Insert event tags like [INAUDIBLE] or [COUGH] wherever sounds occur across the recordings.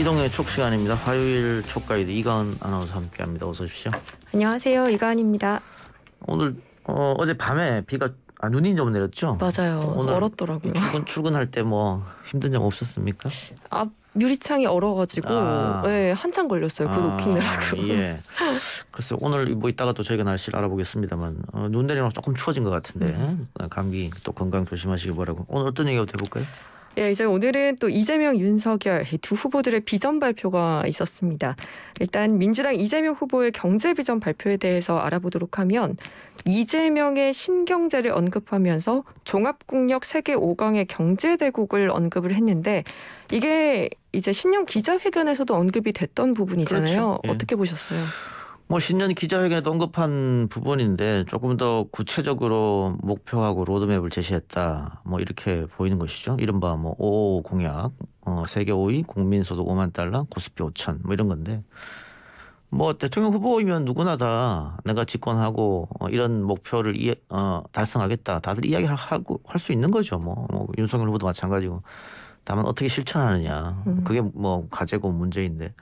이동의 촉 시간입니다. 화요일 촉 가이드 이가은 아나운서 함께합니다. 어서 오십시오. 안녕하세요, 이가은입니다. 오늘 어, 제 밤에 비가 아, 눈이 좀 내렸죠? 맞아요. 오늘 얼었더라고요. 출근 출근할 때 뭐 힘든 점 없었습니까? 아 유리창이 얼어가지고 아. 네, 한참 걸렸어요. 그 아, 로킹느라고. 예. 글쎄 오늘 뭐 이따가 또 저희가 날씨를 알아보겠습니다만 어, 눈 내리면 조금 추워진 것 같은데 음. 감기 또 건강 조심하시길 바라고 오늘 어떤 얘기부터 해볼까요? 예, 이제 오늘은 또 이재명, 윤석열 두 후보들의 비전 발표가 있었습니다. 일단 민주당 이재명 후보의 경제 비전 발표에 대해서 알아보도록 하면 이재명의 신경제를 언급하면서 종합국력 세계 5강의 경제대국을 언급을 했는데 이게 이제 신년 기자회견에서도 언급이 됐던 부분이잖아요. 그렇죠. 예. 어떻게 보셨어요? 뭐 신년 기자회견에 언급한 부분인데 조금 더 구체적으로 목표하고 로드맵을 제시했다. 뭐 이렇게 보이는 것이죠. 이른바 뭐5 공약, 어, 세계 5위, 국민소득 5만 달러, 고스피 5천 뭐 이런 건데 뭐 대통령 후보이면 누구나 다 내가 집권하고 어, 이런 목표를 이, 어, 달성하겠다. 다들 이야기하고 할 수 있는 거죠. 뭐, 뭐 윤석열 후보도 마찬가지고 다만 어떻게 실천하느냐 음. 그게 뭐 과제고 문제인데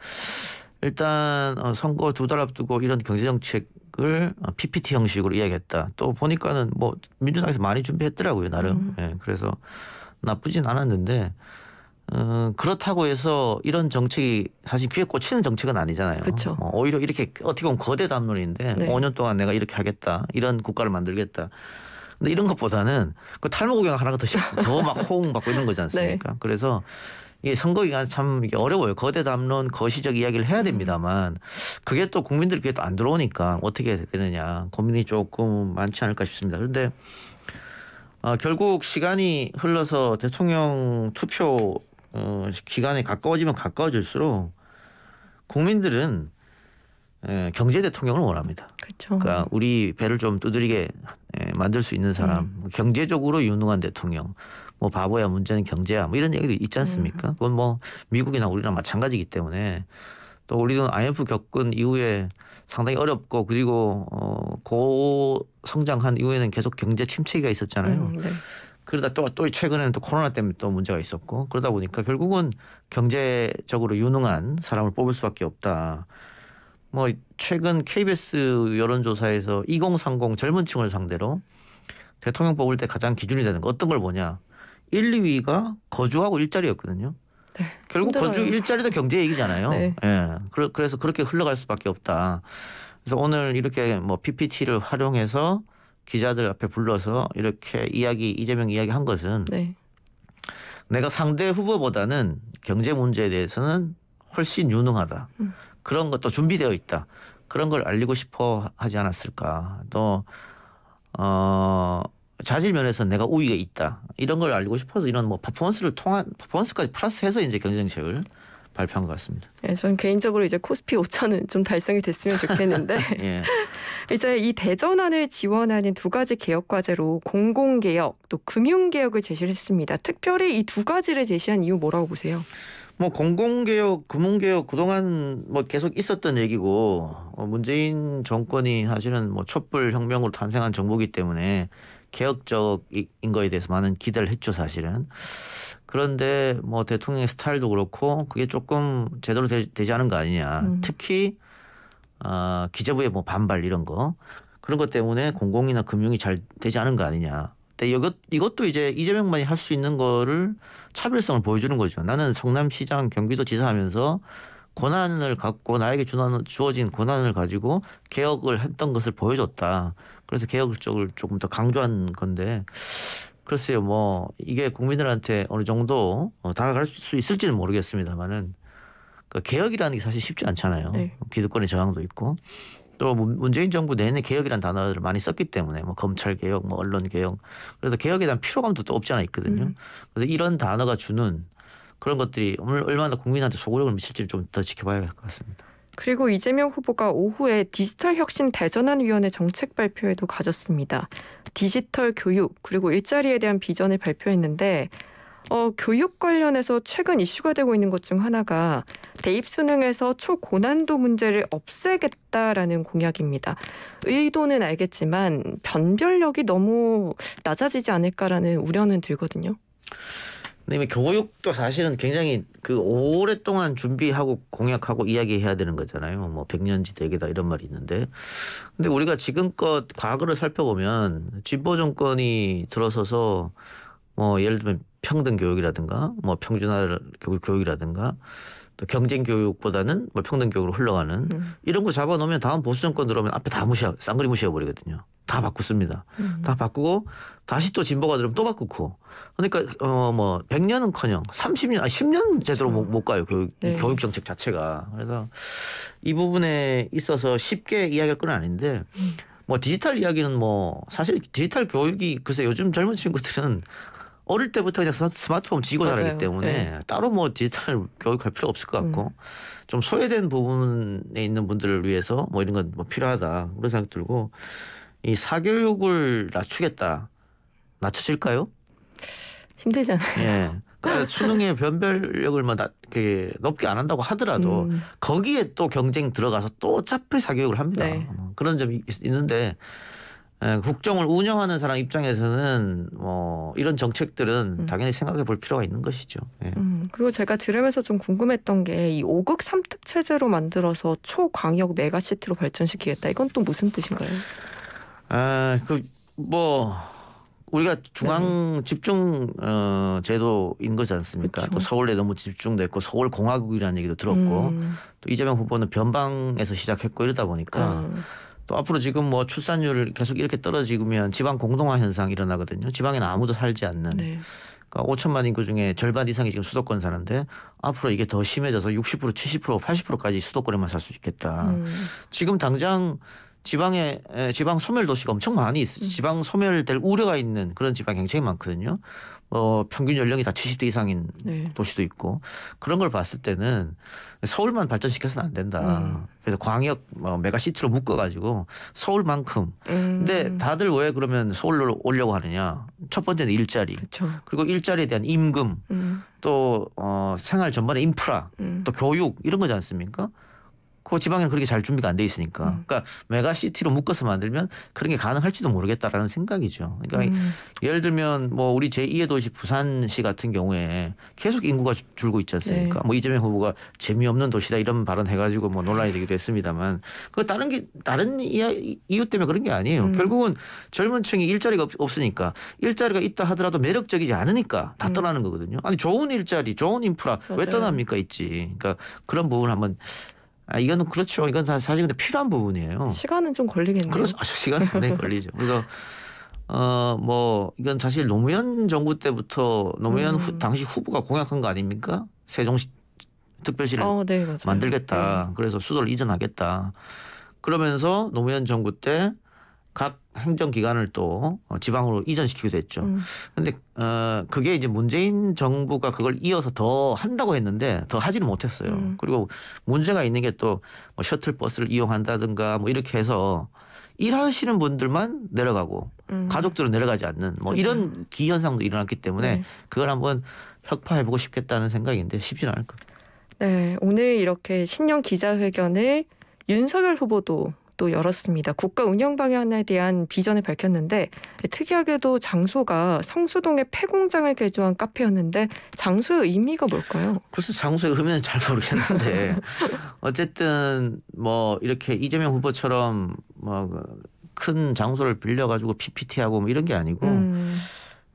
일단 어, 선거 두 달 앞두고 이런 경제정책을 어, PPT 형식으로 이야기했다. 또 보니까는 뭐 민주당에서 많이 준비했더라고요 나름. 음. 예, 그래서 나쁘진 않았는데 음, 그렇다고 해서 이런 정책이 사실 귀에 꽂히는 정책은 아니잖아요. 그쵸. 어, 오히려 이렇게 어떻게 보면 거대 담론인데 네. 5년 뭐 동안 내가 이렇게 하겠다. 이런 국가를 만들겠다. 근데 이런 것보다는 그 탈모 구경 하나가 더 더막 호응받고 이런 거지 [LAUGHS] 네. 않습니까? 네. 그래서 이 선거 기간 참 이게 어려워요. 거대 담론 거시적 이야기를 해야 음. 됩니다만 그게 또국민들 그게 또안 들어오니까 어떻게 되느냐 고민이 조금 많지 않을까 싶습니다. 그런데 어, 결국 시간이 흘러서 대통령 투표 어, 기간에 가까워지면 가까워질수록 국민들은 에, 예, 경제 대통령을 원합니다. 그렇죠. 그러니까 우리 배를 좀 두드리게 에, 예, 만들 수 있는 사람, 음. 경제적으로 유능한 대통령, 뭐 바보야 문제는 경제야 뭐 이런 얘기도 있지 않습니까? 음. 그건 뭐 미국이나 우리나 마찬가지이기 때문에 또 우리는 IMF 겪은 이후에 상당히 어렵고 그리고 어, 고 성장한 이후에는 계속 경제 침체기가 있었잖아요. 음, 네. 그러다 또 또 최근에는 또 코로나 때문에 또 문제가 있었고 그러다 보니까 결국은 경제적으로 유능한 사람을 뽑을 수밖에 없다. 뭐 최근 KBS 여론조사에서 2030 젊은층을 상대로 대통령 뽑을 때 가장 기준이 되는 거 어떤 걸 보냐 1, 2위가 거주하고 일자리였거든요. 네, 결국 힘들어요. 거주 일자리도 경제 얘기잖아요. 네. 예. 그래서 그렇게 흘러갈 수밖에 없다. 그래서 오늘 이렇게 뭐 PPT를 활용해서 기자들 앞에 불러서 이렇게 이야기 이재명 이야기 한 것은 네. 내가 상대 후보보다는 경제 문제에 대해서는 훨씬 유능하다. 음. 그런 것도 준비되어 있다. 그런 걸 알리고 싶어 하지 않았을까. 또 어. 자질 면에서 내가 우위가 있다 이런 걸 알고 리 싶어서 이런 뭐 퍼포먼스를 통한 퍼포먼스까지 플러스해서 이제 경쟁책을 발표한 것 같습니다. 예, 저는 개인적으로 이제 코스피 5천은 좀 달성이 됐으면 좋겠는데 [LAUGHS] 예. [LAUGHS] 이제 이 대전환을 지원하는 두 가지 개혁 과제로 공공 개혁 또 금융 개혁을 제시했습니다. 특별히 이 두 가지를 제시한 이유 뭐라고 보세요? 뭐 공공 개혁, 금융 개혁 그동안 뭐 계속 있었던 얘기고 어, 문재인 정권이 사실은 뭐 촛불 혁명으로 탄생한 정부기 때문에 개혁적인 거에 대해서 많은 기대를 했죠 사실은. 그런데 뭐 대통령의 스타일도 그렇고 그게 조금 제대로 되, 지 않은 거 아니냐. 음. 특히 어, 기재부의 뭐 반발 이런 거 그런 것 때문에 공공이나 금융이 잘 되지 않은 거 아니냐. 이것 이것도 이제 이재명만이 할 수 있는 거를 차별성을 보여주는 거죠. 나는 성남시장, 경기도지사하면서 권한을 갖고 나에게 주어진 권한을 가지고 개혁을 했던 것을 보여줬다. 그래서 개혁 쪽을 조금 더 강조한 건데 글쎄요 뭐 이게 국민들한테 어느 정도 어, 다가갈 수 있을지는 모르겠습니다만은 그 개혁이라는 게 사실 쉽지 않잖아요. 네. 기득권의 저항도 있고 또 문재인 정부 내내 개혁이라는 단어를 많이 썼기 때문에 뭐 검찰 개혁, 뭐 언론 개혁 그래서 개혁에 대한 피로감도 또 없지 않아 있거든요. 음. 그래서 이런 단어가 주는 그런 것들이 오늘 얼마나 국민한테 소구력을 미칠지 좀 더 지켜봐야 할 것 같습니다. 그리고 이재명 후보가 오후에 디지털 혁신 대전환위원회 정책 발표에도 가졌습니다. 디지털 교육 그리고 일자리에 대한 비전을 발표했는데 어, 교육 관련해서 최근 이슈가 되고 있는 것 중 하나가 대입 수능에서 초고난도 문제를 없애겠다라는 공약입니다. 의도는 알겠지만 변별력이 너무 낮아지지 않을까라는 우려는 들거든요. 그다음에 교육도 사실은 굉장히 그 오랫동안 준비하고 공약하고 이야기해야 되는 거잖아요. 뭐 백년지 대계다 이런 말이 있는데, 근데 우리가 지금껏 과거를 살펴보면 진보 정권이 들어서서 뭐 예를 들면 평등 교육이라든가 뭐 평준화 교육이라든가 또 경쟁 교육보다는 뭐 평등 교육으로 흘러가는 음. 이런 거 잡아놓으면 다음 보수 정권 들어오면 앞에 다 무시하 고 쌍그리 무시해 버리거든요. 다 바꾸습니다. 음. 다 바꾸고 다시 또 진보가 들어오면또 바꾸고 그러니까 어뭐 100년은커녕 30년 아 10년 제대로 못, 못 가요 교육 네. 교육 정책 자체가 그래서 이 부분에 있어서 쉽게 이야기할 건 아닌데 음. 뭐 디지털 이야기는 뭐 사실 디지털 교육이 글쎄 요즘 젊은 친구들은 어릴 때부터 그냥 스마트폰 쥐고 맞아요. 자라기 때문에 네. 따로 뭐 디지털 교육할 필요 없을 것 음. 같고 음. 좀 소외된 부분에 있는 분들을 위해서 뭐 이런 건 뭐 필요하다 그런 생각 들고 이 사교육을 낮추겠다 낮춰질까요? 힘들잖아요. 예. [LAUGHS] 그러니까 수능의 변별력을 막 뭐 이렇게 높게 안 한다고 하더라도 음. 거기에 또 경쟁 들어가서 또 어차피 사교육을 합니다. 네. 뭐 그런 점이 있는데 예, 국정을 운영하는 사람 입장에서는 뭐 이런 정책들은 음. 당연히 생각해 볼 필요가 있는 것이죠. 예. 음, 그리고 제가 들으면서 좀 궁금했던 게 이 오극 삼특 체제로 만들어서 초광역 메가시티로 발전시키겠다. 이건 또 무슨 뜻인가요? 아, 그 뭐 우리가 중앙 네. 집중 어, 제도인 거지 않습니까? 그쵸? 또 서울에 너무 집중됐고 서울 공화국이라는 얘기도 들었고 음. 또 이재명 후보는 변방에서 시작했고 이러다 보니까. 아. 또 앞으로 지금 뭐 출산율 계속 이렇게 떨어지면 지방 공동화 현상 일어나거든요. 지방에는 아무도 살지 않는. 네. 그러니까 5천만 인구 중에 절반 이상이 지금 수도권 사는데 앞으로 이게 더 심해져서 60% 70% 80%까지 수도권에만 살 수 있겠다. 음. 지금 당장 지방에 지방 소멸 도시가 엄청 많이 있어 음. 지방 소멸될 우려가 있는 그런 지방 굉장히 많거든요. 어, 평균 연령이 다 70대 이상인 네. 도시도 있고 그런 걸 봤을 때는 서울만 발전시켜서는 안 된다. 음. 그래서 광역 어, 메가시티로 묶어가지고 서울만큼. 음. 근데 다들 왜 그러면 서울로 오려고 하느냐? 첫 번째는 일자리. 그쵸. 그리고 일자리에 대한 임금, 음. 또 어, 생활 전반의 인프라, 음. 또 교육 이런 거지 않습니까? 그 지방에는 그렇게 잘 준비가 안 돼 있으니까. 음. 그러니까 메가 시티로 묶어서 만들면 그런 게 가능할지도 모르겠다라는 생각이죠. 그러니까 음. 예를 들면 뭐 우리 제2의 도시 부산시 같은 경우에 계속 인구가 줄고 있지 않습니까? 네. 뭐 이재명 후보가 재미없는 도시다 이런 발언 해가지고 뭐 논란이 되기도 했습니다만 그 다른 게 다른 이유 때문에 그런 게 아니에요. 음. 결국은 젊은 층이 일자리가 없으니까 일자리가 있다 하더라도 매력적이지 않으니까 다 음. 떠나는 거거든요. 아니 좋은 일자리, 좋은 인프라 맞아요. 왜 떠납니까 있지. 그러니까 그런 부분을 한번 아, 이거는 그렇죠. 이건 사실 근데 필요한 부분이에요. 시간은 좀 걸리겠네요. 그렇죠. 아, 시간 은장히 네, [LAUGHS] 걸리죠. 그래서 어뭐 이건 사실 노무현 정부 때부터 노무현 음. 후, 당시 후보가 공약한 거 아닙니까? 세종시 특별시를 어, 네, 만들겠다. 네. 그래서 수도를 이전하겠다. 그러면서 노무현 정부 때각 행정기관을 또 어, 지방으로 이전시키기도 했죠. 그런데 음. 어, 그게 이제 문재인 정부가 그걸 이어서 더 한다고 했는데 더 하지는 못했어요. 음. 그리고 문제가 있는 게또뭐 셔틀버스를 이용한다든가 뭐 이렇게 해서 일하시는 분들만 내려가고 음. 가족들은 내려가지 않는 뭐그죠 이런 기현상도 일어났기 때문에 네. 그걸 한번 혁파해보고 싶겠다는 생각인데 쉽지는 않을 겁니다. 네, 오늘 이렇게 신년 기자회견을 윤석열 후보도 또 열었습니다. 국가 운영 방향에 대한 비전을 밝혔는데 특이하게도 장소가 성수동의 폐공장을 개조한 카페였는데 장소의 의미가 뭘까요? 글쎄 장소의 의미는 잘 모르겠는데 [LAUGHS] 어쨌든 뭐 이렇게 이재명 후보처럼 뭐 큰 장소를 빌려 가지고 PPT하고 뭐 이런 게 아니고 음.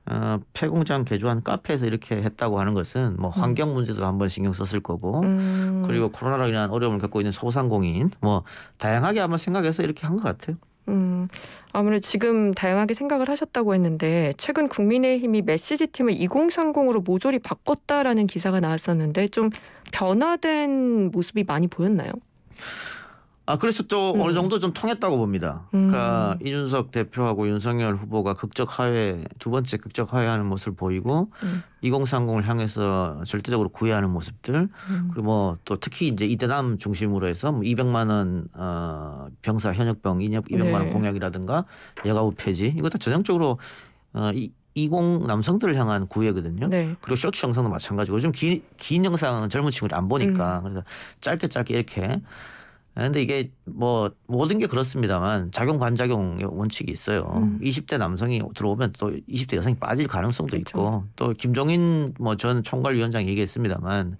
어, 폐공장 개조한 카페에서 이렇게 했다고 하는 것은 뭐 음. 환경 문제도 한번 신경 썼을 거고 음. 그리고 코로나로 인한 어려움을 겪고 있는 소상공인 뭐 다양하게 아마 생각해서 이렇게 한 것 같아요. 음, 아무래도 지금 다양하게 생각을 하셨다고 했는데 최근 국민의힘이 메시지 팀을 2030으로 모조리 바꿨다라는 기사가 나왔었는데 좀 변화된 모습이 많이 보였나요? 아 그래서 또 음. 어느 정도 좀 통했다고 봅니다. 음. 그러니까 이준석 대표하고 윤석열 후보가 극적 화해 두 번째 극적 화해하는 모습을 보이고 음. 2030을 향해서 절대적으로 구애하는 모습들 음. 그리고 뭐 또 특히 이제 이대남 중심으로 해서 뭐 200만 원 어, 병사 현역병 200만 네. 원 공약이라든가 여가부 폐지 이거 다 전형적으로 어, 이, 20 남성들을 향한 구애거든요. 네. 그리고 쇼츠 영상도 마찬가지고 요즘 긴, 긴영상 젊은 친구들이 안 보니까 음. 그래서 짧게 짧게 이렇게 아, 근데 이게 뭐 모든 게 그렇습니다만 작용 반작용 원칙이 있어요. 음. 20대 남성이 들어오면 또 20대 여성이 빠질 가능성도 그렇죠. 있고 또 김종인 뭐 전 총괄위원장 얘기했습니다만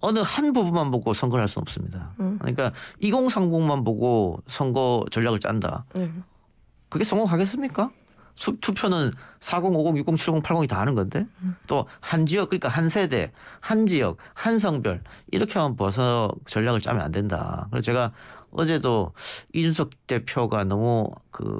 어느 한 부분만 보고 선거를 할 수는 없습니다. 음. 그러니까 2030만 보고 선거 전략을 짠다. 음. 그게 성공하겠습니까? 투표는 40, 50, 60, 70, 80이 다 하는 건데 또 한 지역 그러니까 한 세대, 한 지역, 한 성별 이렇게만 벗어 전략을 짜면 안 된다. 그래서 제가 어제도 이준석 대표가 너무 그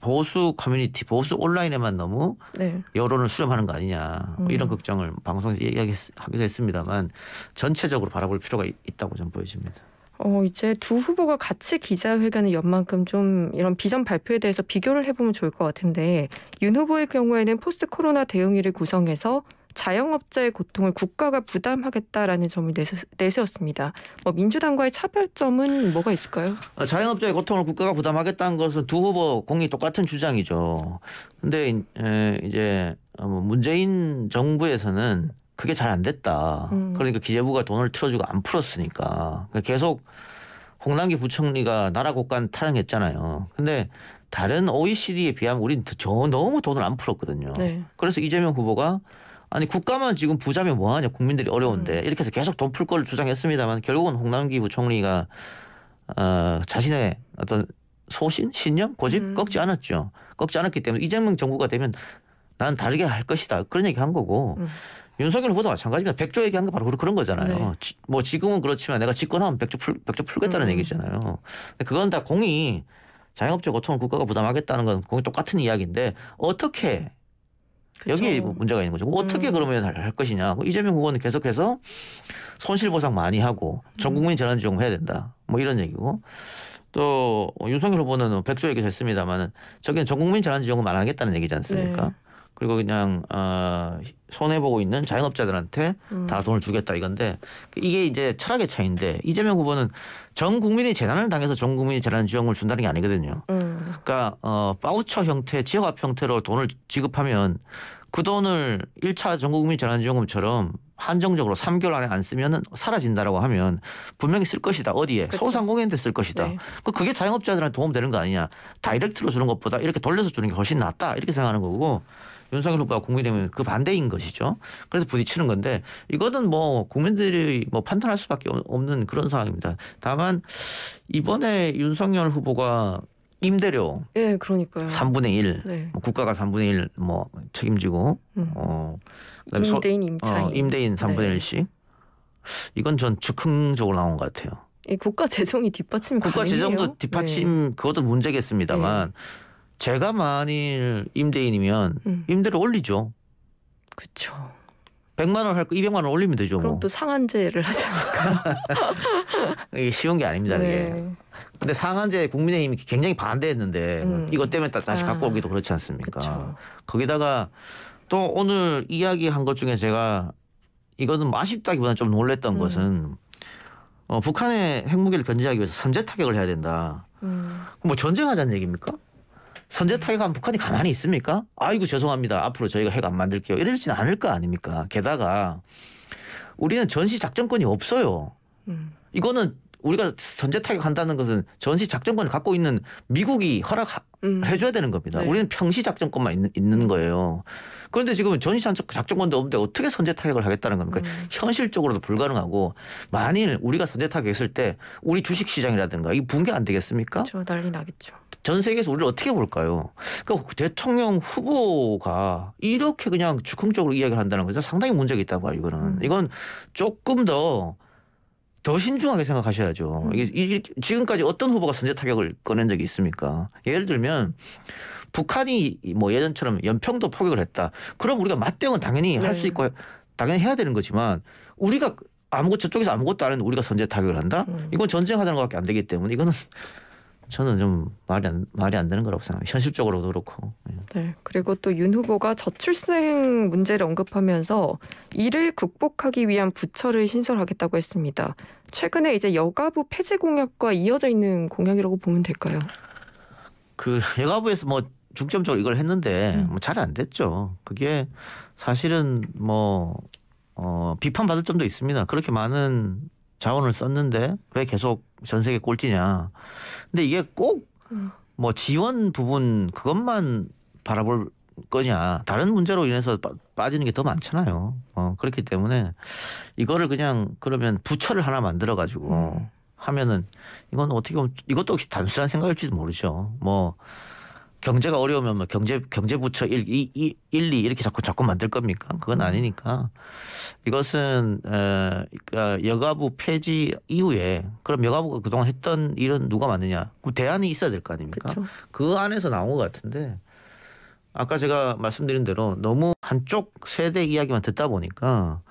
보수 커뮤니티, 보수 온라인에만 너무 네. 여론을 수렴하는 거 아니냐 뭐 이런 음. 걱정을 방송에서 이야기하기도 했습니다만 전체적으로 바라볼 필요가 있다고 저는 보여집니다. 어, 이제 두 후보가 같이 기자회견을 연 만큼 좀 이런 비전 발표에 대해서 비교를 해보면 좋을 것 같은데 윤 후보의 경우에는 포스트 코로나 대응위를 구성해서 자영업자의 고통을 국가가 부담하겠다라는 점을 내세, 웠습니다뭐 민주당과의 차별점은 뭐가 있을까요? 아, 자영업자의 고통을 국가가 부담하겠다는 것은 두 후보 공이 똑같은 주장이죠. 근데 이제 어, 뭐 문재인 정부에서는 그게 잘 안 됐다. 음. 그러니까 기재부가 돈을 틀어주고 안 풀었으니까 그러니까 계속 홍남기 부총리가 나라 곳간 타령했잖아요. 근데 다른 OECD에 비하면 우리는저 너무 돈을 안 풀었거든요. 네. 그래서 이재명 후보가 아니 국가만 지금 부자면 뭐하냐 국민들이 어려운데 음. 이렇게 해서 계속 돈 풀 걸 주장했습니다만 결국은 홍남기 부총리가 어, 자신의 어떤 소신, 신념, 고집 음. 꺾지 않았죠. 꺾지 않았기 때문에 이재명 정부가 되면 난 다르게 할 것이다 그런 얘기 한 거고 음. 윤석열 후보도 마찬가지가 백조 얘기한 게 바로 그런 거잖아요. 네. 지, 뭐 지금은 그렇지만 내가 집권하면 백조 풀 백조 풀겠다는 음. 얘기잖아요. 그건 다 공이 자영업자 고통을 국가가 부담하겠다는 건 공이 똑같은 이야기인데 어떻게 여기에 뭐 문제가 있는 거죠. 어떻게 음. 그러면 할 것이냐. 뭐 이재명 후보는 계속해서 손실 보상 많이 하고 전 음. 국민 재난 지원금 해야 된다. 뭐 이런 얘기고 또 윤석열 후보는 뭐 백조 얘기도 했습니다만은 저게전 국민 재난 지원금 안 하겠다는 얘기지 않습니까? 네. 그리고 그냥 어, 손해 보고 있는 자영업자들한테 음. 다 돈을 주겠다 이건데 이게 이제 철학의 차이인데 이재명 후보는 전 국민이 재난을 당해서 전 국민이 재난 지원금을 준다는 게 아니거든요. 음. 그러니까 어, 바우처 형태, 지역합 형태로 돈을 지급하면 그 돈을 1차 전 국민 재난 지원금처럼 한정적으로 3개월 안에 안 쓰면은 사라진다라고 하면 분명히 쓸 것이다. 어디에? 그쵸. 소상공인한테 쓸 것이다. 네. 그 그게 자영업자들한테 도움되는 거 아니냐. 다이렉트로 주는 것보다 이렇게 돌려서 주는 게 훨씬 낫다. 이렇게 생각하는 거고 윤석열 후보가 공개되면 그 반대인 것이죠. 그래서 부딪히는 건데 이거는 뭐 국민들이 뭐 판단할 수밖에 없는 그런 상황입니다. 다만 이번에 윤석열 후보가 임대료. 예, 네, 그러니까요. 3분의 1. 네. 국가가 3분의 1뭐 책임지고 음. 어 임대인 임차인. 어, 임대인 3분의 네. 1씩. 이건 전 즉흥적으로 나온 것 같아요. 예, 국가 재정이 뒷받침 국가 재정도 뒷받침 네. 그것도 문제겠습니다만 네. 제가 만일 임대인이면 음. 임대료 올리죠. 그렇죠. 100만 원 할 거 200만 원 올리면 되죠. 그럼 뭐. 또 상한제를 하지 않을까? [LAUGHS] 이게 쉬운 게 아닙니다. 네. 이게. 근데 상한제 국민의힘이 굉장히 반대했는데 음. 이것 때문에 다시 갖고 아. 오기도 그렇지 않습니까? 그쵸. 거기다가 또 오늘 이야기한 것 중에 제가 이거는 아쉽다기보다는 좀 놀랬던 음. 것은 어, 북한의 핵무기를 견제하기 위해서 선제 타격을 해야 된다. 음. 뭐 전쟁하자는 얘기입니까? 선제 타격한 북한이 가만히 있습니까? 아이고 죄송합니다. 앞으로 저희가 핵 안 만들게요. 이러진 않을 거 아닙니까? 게다가 우리는 전시 작전권이 없어요. 음. 이거는 우리가 선제 타격한다는 것은 전시 작전권을 갖고 있는 미국이 허락해 음. 줘야 되는 겁니다. 네. 우리는 평시 작전권만 있는, 있는 거예요. 그런데 지금 전시장 작전권도 없는데 어떻게 선제 타격을 하겠다는 겁니까? 음. 현실적으로도 불가능하고 만일 우리가 선제 타격했을 때 우리 주식 시장이라든가 이 붕괴 안 되겠습니까? 그 난리 나겠죠. 전 세계에서 우리를 어떻게 볼까요? 그러니까 대통령 후보가 이렇게 그냥 즉흥적으로 이야기를 한다는 것은 상당히 문제가 있다 고 봐요. 이거는 음. 이건 조금 더 더 신중하게 생각하셔야죠. 음. 이게 지금까지 어떤 후보가 선제 타격을 꺼낸 적이 있습니까? 예를 들면 북한이 뭐 예전처럼 연평도 포격을 했다. 그럼 우리가 맞대응은 당연히 네. 할수 있고 당연히 해야 되는 거지만 우리가 아무것 저쪽에서 아무것도 안했는 우리가 선제 타격을 한다? 음. 이건 전쟁하자는 것밖에 안 되기 때문에 이거는 저는 좀 말이 안, 말이 안 되는 거라고 생각해요. 현실적으로도 그렇고. 예. 네. 그리고 또 윤 후보가 저출생 문제를 언급하면서 이를 극복하기 위한 부처를 신설하겠다고 했습니다. 최근에 이제 여가부 폐지 공약과 이어져 있는 공약이라고 보면 될까요? 그 여가부에서 뭐 중점적으로 이걸 했는데 음. 뭐잘 안 됐죠. 그게 사실은 뭐 어, 비판받을 점도 있습니다. 그렇게 많은 자원을 썼는데 왜 계속 전 세계 꼴찌냐. 근데 이게 꼭뭐 음. 지원 부분 그것만 바라볼 거냐. 다른 문제로 인해서 빠, 지는 게 더 많잖아요. 어, 그렇기 때문에 이거를 그냥 그러면 부처를 하나 만들어 가지고 음. 하면은 이건 어떻게 보면 이것도 단순한 생각일지도 모르죠. 뭐 경제가 어려우면 뭐 경제 경제부처 1, 2, 1, 2 이렇게 자꾸 자꾸 만들 겁니까? 그건 음. 아니니까 이것은 에, 그러니까 여가부 폐지 이후에 그럼 여가부가 그동안 했던 일은 누가 맡느냐? 그 대안이 있어야 될 거 아닙니까? 그쵸. 그 안에서 나온 것 같은데 아까 제가 말씀드린 대로 너무 한쪽 세대 이야기만 듣다 보니까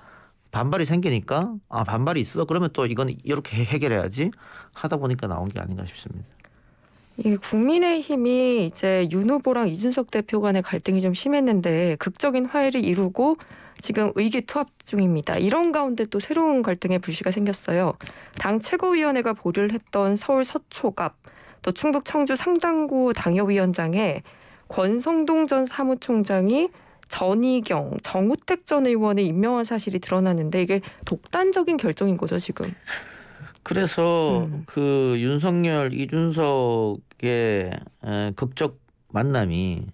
반발이 생기니까 아 반발이 있어 그러면 또 이건 이렇게 해결해야지 하다 보니까 나온 게 아닌가 싶습니다. 예, 국민의힘이 이제 윤 후보랑 이준석 대표 간의 갈등이 좀 심했는데 극적인 화해를 이루고 지금 의기투합 중입니다. 이런 가운데 또 새로운 갈등의 불씨가 생겼어요. 당 최고위원회가 보류를 했던 서울 서초갑 또 충북 청주 상당구 당협위원장에 권성동 전 사무총장이 전희경, 정우택 전 의원을 임명한 사실이 드러났는데 이게 독단적인 결정인 거죠 지금. 그래서 음. 그 윤석열 이준석의 극적 만남이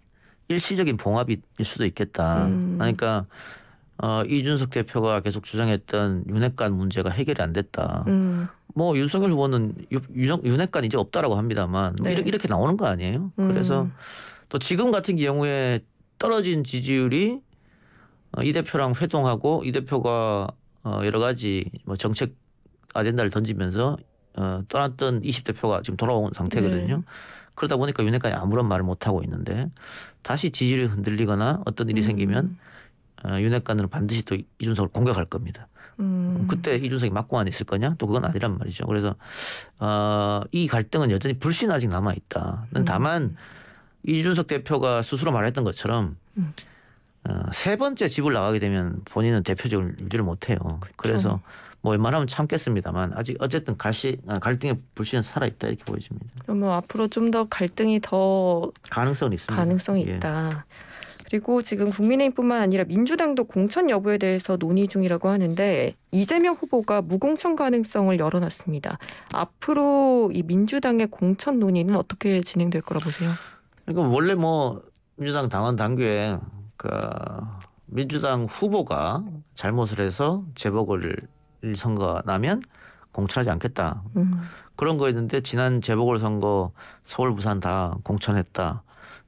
일시적인 봉합일 수도 있겠다. 음. 그러니까 어, 이준석 대표가 계속 주장했던 윤핵관 문제가 해결이 안 됐다. 음. 뭐 윤석열 후보는 윤, 핵관 이제 없다라고 합니다만 뭐 네. 뭐 이렇게, 이렇게 나오는 거 아니에요? 음. 그래서 또 지금 같은 경우에 떨어진 지지율이 어, 이 대표랑 회동하고 이 대표가 어, 여러 가지 뭐 정책 아젠다를 던지면서 어, 떠났던 20대표가 지금 돌아온 상태거든요. 네. 그러다 보니까 윤회관이 아무런 말을 못 하고 있는데 다시 지지를 흔들리거나 어떤 일이 음. 생기면 어, 윤회관은 반드시 또 이준석을 공격할 겁니다. 음. 그때 이준석이 맞고안 있을 거냐? 또 그건 아니란 말이죠. 그래서 어, 이 갈등은 여전히 불신 아직 남아 있다. 음. 다만 이준석 대표가 스스로 말했던 것처럼 음. 어, 세 번째 집을 나가게 되면 본인은 대표직을로 유지를 못 해요. 그래서 뭐 웬만하면 참겠습니다만 아직 어쨌든 갈시, 아, 갈등의 불씨는 살아있다 이렇게 보여집니다. 그러면 앞으로 좀 더 갈등이 더 가능성이 있습니다. 가능성이 예. 있다. 그리고 지금 국민의힘뿐만 아니라 민주당도 공천 여부에 대해서 논의 중이라고 하는데 이재명 후보가 무공천 가능성을 열어놨습니다. 앞으로 이 민주당의 공천 논의는 어떻게 진행될 거라 보세요? 그러니까 원래 뭐 민주당 당원 당규에 그 민주당 후보가 잘못을 해서 제복을 선거 나면 공천하지 않겠다. 음. 그런 거였는데 지난 재보궐선거 서울 부산 다 공천했다.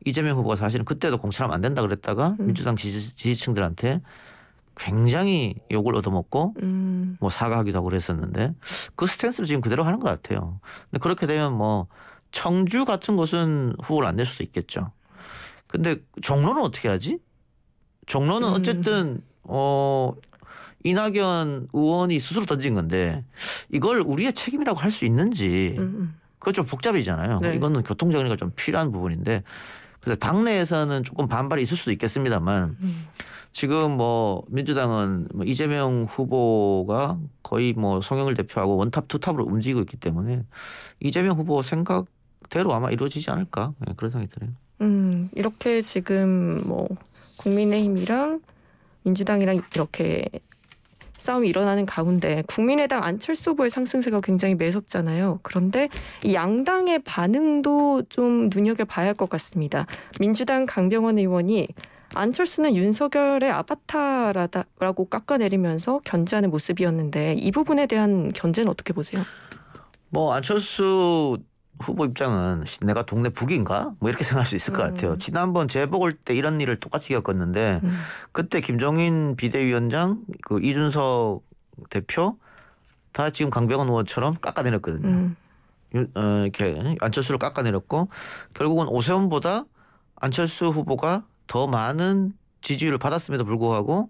이재명 후보가 사실은 그때도 공천하면 안 된다 그랬다가 음. 민주당 지지, 층들한테 굉장히 욕을 얻어먹고 음. 뭐 사과하기도 하고 그랬었는데 그 스탠스를 지금 그대로 하는 것 같아요. 근데 그렇게 되면 뭐 청주 같은 곳은 후보를 안 낼 수도 있겠죠. 근데 종로는 어떻게 하지? 종로는 음. 어쨌든 어 이낙연 의원이 스스로 던진 건데 이걸 우리의 책임이라고 할 수 있는지 음, 음. 그거 좀 복잡이잖아요. 네. 이거는 교통 정리가 좀 필요한 부분인데 그래서 당내에서는 조금 반발이 있을 수도 있겠습니다만 음. 지금 뭐 민주당은 뭐 이재명 후보가 거의 뭐 송영일 대표하고 원탑 투탑으로 움직이고 있기 때문에 이재명 후보 생각대로 아마 이루어지지 않을까 예, 그런 생각이 들어요. 음 이렇게 지금 뭐 국민의힘이랑 민주당이랑 이렇게 싸움이 일어나는 가운데 국민의당 안철수 후보의 상승세가 굉장히 매섭잖아요. 그런데 양당의 반응도 좀 눈여겨봐야 할 것 같습니다. 민주당 강병원 의원이 안철수는 윤석열의 아바타라고 깎아내리면서 견제하는 모습이었는데 이 부분에 대한 견제는 어떻게 보세요? 뭐 안철수 후보 입장은 내가 동네 북인가 뭐 이렇게 생각할 수 있을 것 음. 같아요. 지난번 재보궐 때 이런 일을 똑같이 겪었는데 음. 그때 김종인 비대위원장 그 이준석 대표 다 지금 강병원 의원처럼 깎아내렸거든요. 음. 어, 이렇게 안철수를 깎아내렸고 결국은 오세훈보다 안철수 후보가 더 많은 지지율을 받았음에도 불구하고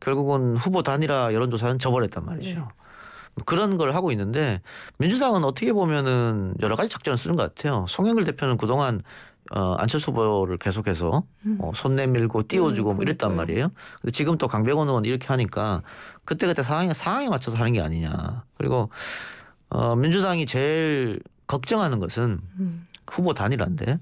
결국은 후보 단일화 여론조사는 저버렸단 말이죠. 네. 그런 걸 하고 있는데 민주당은 어떻게 보면은 여러 가지 작전을 쓰는 것 같아요. 송영길 대표는 그동안 어, 안철수 후보를 계속해서 음. 어, 손 내밀고 띄워주고 뭐 음, 이랬단 네. 말이에요. 근데 지금 또 강백원 의원 이렇게 하니까 그때그때 상황에 상황에 맞춰서 하는 게 아니냐. 그리고 어, 민주당이 제일 걱정하는 것은 음. 후보 단일한데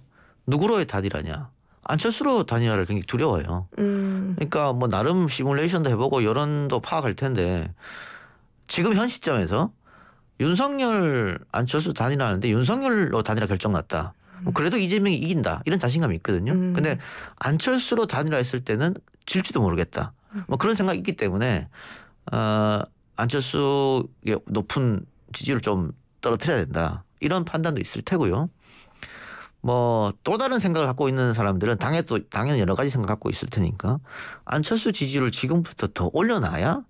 누구로의 단일하냐 안철수로 단일화를 굉장히 두려워요. 음. 그러니까 뭐 나름 시뮬레이션도 해보고 여론도 파악할 텐데 지금 현 시점에서 윤석열 안철수 단일화하는데 윤석열로 단일화 결정났다. 뭐 음. 그래도 이재명이 이긴다 이런 자신감이 있거든요. 음. 근데 안철수로 단일화했을 때는 질지도 모르겠다. 뭐 그런 생각이 있기 때문에 어, 안철수의 높은 지지를좀 떨어뜨려야 된다 이런 판단도 있을 테고요. 뭐 또 다른 생각을 갖고 있는 사람들은 당연히 또 당연히 여러 가지 생각 갖고 있을 테니까 안철수 지지를 지금부터 더 올려놔야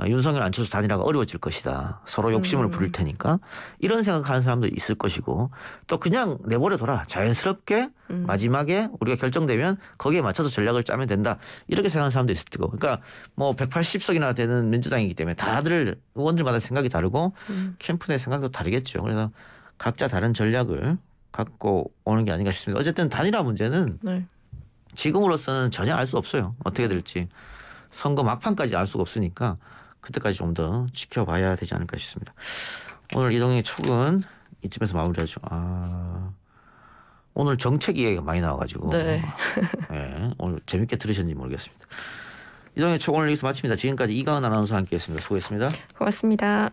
아, 윤석열 안철수 단일화가 어려워질 것이다. 서로 욕심을 부릴 음. 테니까 이런 생각하는 사람도 있을 것이고 또 그냥 내버려둬라 자연스럽게 음. 마지막에 우리가 결정되면 거기에 맞춰서 전략을 짜면 된다 이렇게 생각하는 사람도 있을 테고 그러니까 뭐 180석이나 되는 민주당이기 때문에 다들 의원들마다 생각이 다르고 음. 캠프 내 생각도 다르겠죠. 그래서 각자 다른 전략을 갖고 오는 게 아닌가 싶습니다. 어쨌든 단일화 문제는 네. 지금으로서는 전혀 알 수 없어요. 어떻게 될지 선거 막판까지 알 수가 없으니까. 그때까지 좀 더 지켜봐야 되지 않을까 싶습니다. 오늘 이동의 촉은 이쯤에서 마무리하죠. 아 오늘 정책 이야기가 많이 나와가지고 네. 네 [LAUGHS] 오늘 재밌게 들으셨는지 모르겠습니다. 이동의 촉 오늘 여기서 마칩니다. 지금까지 이가은 아나운서 함께했습니다. 수고했습니다. 고맙습니다.